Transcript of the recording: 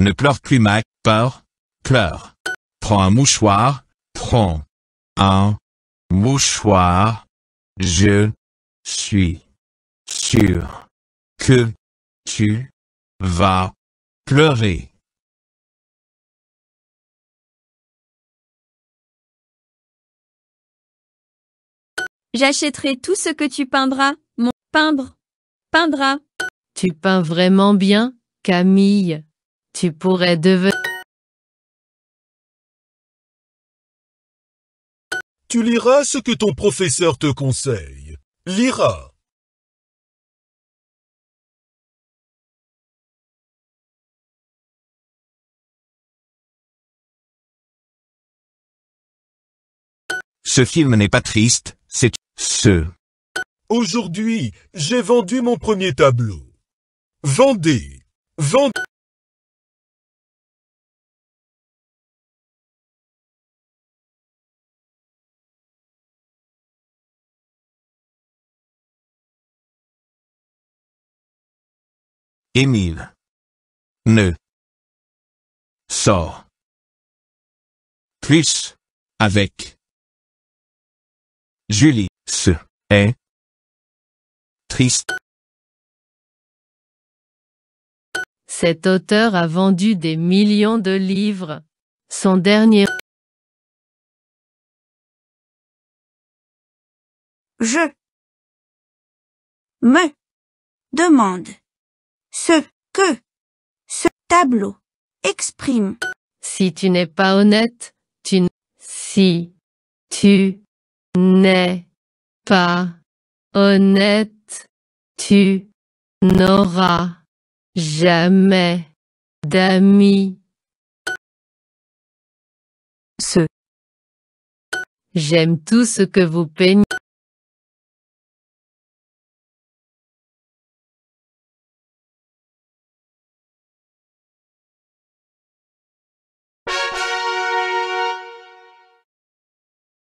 Ne pleure plus Mac, peur, pleure. Prends un mouchoir, prends un mouchoir. Je suis sûr que tu vas pleurer. J'achèterai tout ce que tu peindras, mon peindre, peindra. Tu peins vraiment bien, Camille. Tu pourrais devenir... Tu liras ce que ton professeur te conseille. Lira. Ce film n'est pas triste, c'est ce. Aujourd'hui, j'ai vendu mon premier tableau. Vendez. Vendez. Emile Ne. Sort. Plus. Avec. Julie. Ce. Est. Triste. Cet auteur a vendu des millions de livres. Son dernier... Je me demande ce que ce tableau exprime. Si tu n'es pas honnête, tu si tu n'es pas honnête, tu n'auras jamais d'amis. Ce J'aime tout ce que vous peignez.